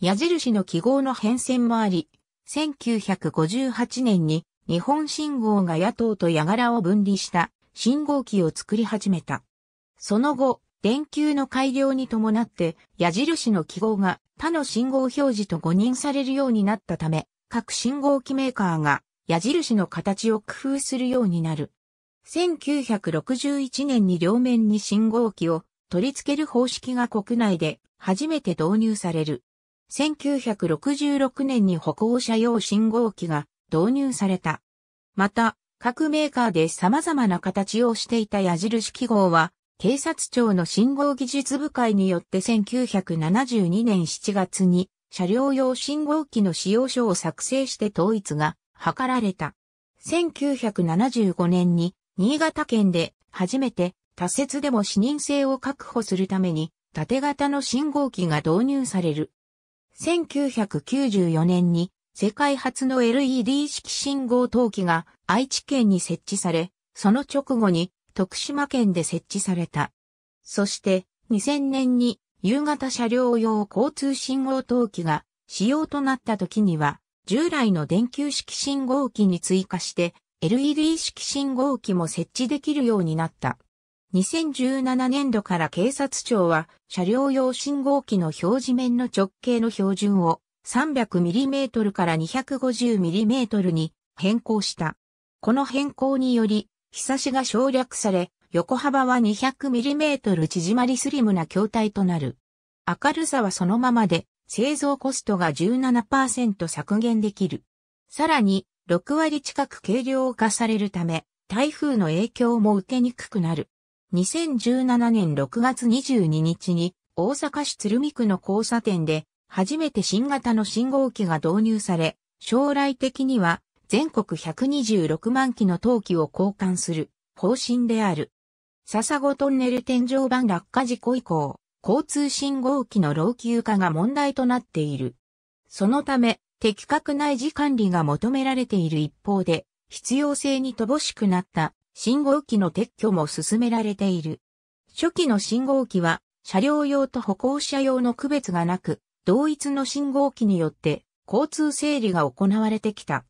矢印の記号の変遷もあり、1958年に日本信号が野党と矢柄を分離した信号機を作り始めた。その後、電球の改良に伴って矢印の記号が他の信号表示と誤認されるようになったため、各信号機メーカーが矢印の形を工夫するようになる。1961年に両面に信号機を取り付ける方式が国内で初めて導入される。1966年に歩行者用信号機が導入された。また、各メーカーで様々な形をしていた矢印記号は、警察庁の信号技術部会によって1972年7月に車両用信号機の使用書を作成して統一が図られた。1975年に新潟県で初めて多節でも視認性を確保するために縦型の信号機が導入される。1994年に世界初の LED 式信号灯機が愛知県に設置され、その直後に徳島県で設置された。そして2000年に夕方車両用交通信号灯機が使用となった時には、従来の電球式信号機に追加して LED 式信号機も設置できるようになった。2017年度から警察庁は車両用信号機の表示面の直径の標準を 300mm から 250mm に変更した。この変更により、日差しが省略され、横幅は 200mm 縮まりスリムな筐体となる。明るさはそのままで、製造コストが17%削減できる。さらに、6割近く軽量化されるため、台風の影響も受けにくくなる。2017年6月22日に大阪市鶴見区の交差点で初めて新型の信号機が導入され、将来的には全国126万機の陶器を交換する方針である。笹子トンネル天井板落下事故以降、交通信号機の老朽化が問題となっている。そのため、的確な維持管理が求められている一方で、必要性に乏しくなった信号機の撤去も進められている。初期の信号機は車両用と歩行者用の区別がなく、同一の信号機によって交通整理が行われてきた。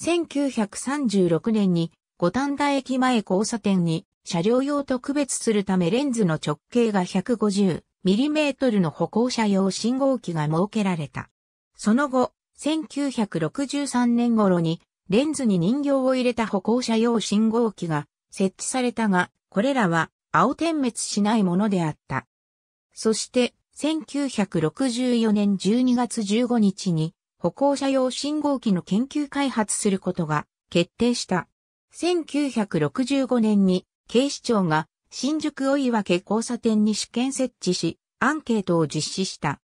1936年に五反田駅前交差点に車両用と区別するためレンズの直径が 150mm の歩行者用信号機が設けられた。その後、1963年頃にレンズに人形を入れた歩行者用信号機が設置されたが、これらは青点滅しないものであった。そして、1964年12月15日に歩行者用信号機の研究開発することが決定した。1965年に警視庁が新宿追分交差点に試験設置し、アンケートを実施した。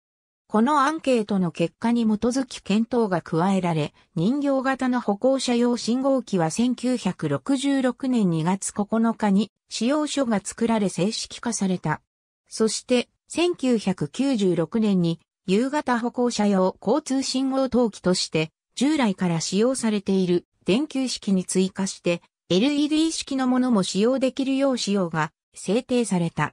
このアンケートの結果に基づき検討が加えられ、人形型の歩行者用信号機は1966年2月9日に使用書が作られ正式化された。そして、1996年に夕方歩行者用交通信号灯記として従来から使用されている電球式に追加して LED 式のものも使用できるよう仕様が制定された。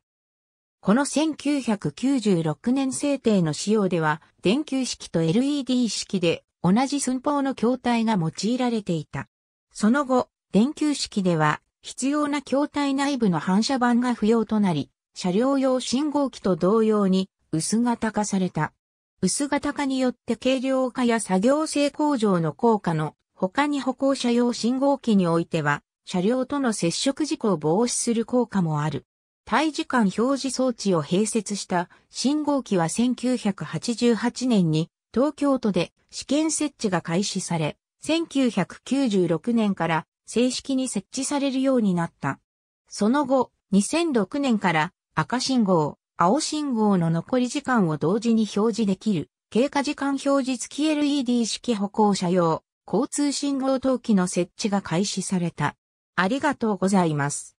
この1996年制定の仕様では、電球式と LED 式で同じ寸法の筐体が用いられていた。その後、電球式では必要な筐体内部の反射板が不要となり、車両用信号機と同様に薄型化された。薄型化によって軽量化や作業性向上の効果の他に歩行者用信号機においては、車両との接触事故を防止する効果もある。対時間表示装置を併設した信号機は1988年に東京都で試験設置が開始され、1996年から正式に設置されるようになった。その後、2006年から赤信号、青信号の残り時間を同時に表示できる経過時間表示付き LED 式歩行者用交通信号登記の設置が開始された。ありがとうございます。